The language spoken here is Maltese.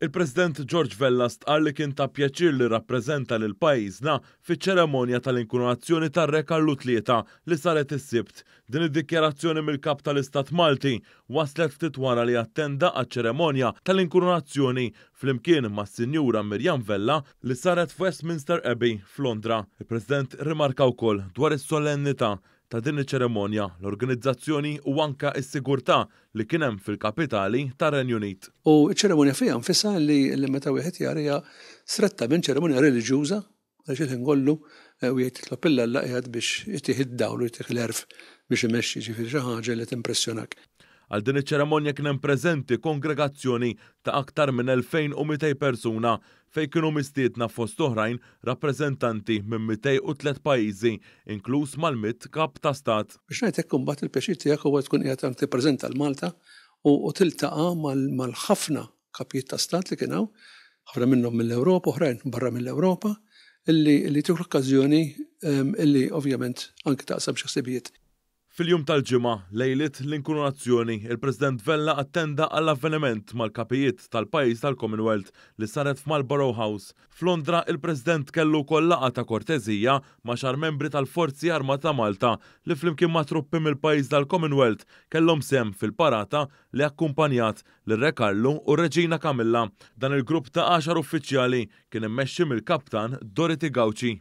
Il-President George Vellas tqal li kien ta' pjaċir li rappreżenta lil pajjiżna fiċ-ċeremonja tal-inkunazzjoni tar-re Karlu tlieta li saret is-Sibt. Din id-dikjerazzjoni mill-Kap tal-Istat Malti waslet ftit wara li attenda għaċ-ċeremonja tal-inkunazzjoni flimkien mas-Sinjura Mirjam Vella li saret f'Westminster Abbey f'Londra. Il-President rimarka wkoll dwar is-solennità ta' din iċ-ċeremonja, l-organizzazzjoni u anka s-sigurtà li kien hemm fil-kapitali tar renju Unit. U iċ ċeremonja fija nfisha li meta wieħed jarija stretta minn ċeremonja reliġjuża għax il-ħin kollu eh, u jgħid titlob illa biex jittieħ id-dawl u jittieħ l-erf biex imexxi ġifieri xi ħaġa li timpressjonak. Għal din iċ-ċeremonja kien hemm preżenti kongregazzjoni ta' aktar minn 2200 persuna fej kienu mistietna fost oħrajn rappreżentanti minn 203 pajjiżi, inkluż mal-mit kap ta' stat. Biex ngħidlek kumbat il-pjaċir tiegħek huwa tkun qiegħed tippreżenta l-Malta u tiltaqa' mal-ħafna kapijiet ta' stat li kienu ħafna minnhom mill-Ewropa, oħrajn barra mill-Ewropa, illi li tikru okkażjoni ehm, illi ovvjament anke taqsam xi ħsibijiet. Fil-jum tal-ġimgħa lejlit l-inkunazzjoni, il-President Vella attenda għall-avveniment mal-kapijiet tal-pajjiż tal-Commonwealth li saret f'Marlborough House. F'Londra il-President kellu kollaqa ta' kortezija ma' xar membri tal-Forzi Armata Malta li flimkien ma' truppim mill-pajjiż tal-Commonwealth kellhom sem fil-parata li akkumpanjat l rekarlu u Reġina Kamilla. Dan il-grupp ta' 10 uffiċjali kien immexxi mill-kaptan Dorothy Gawci.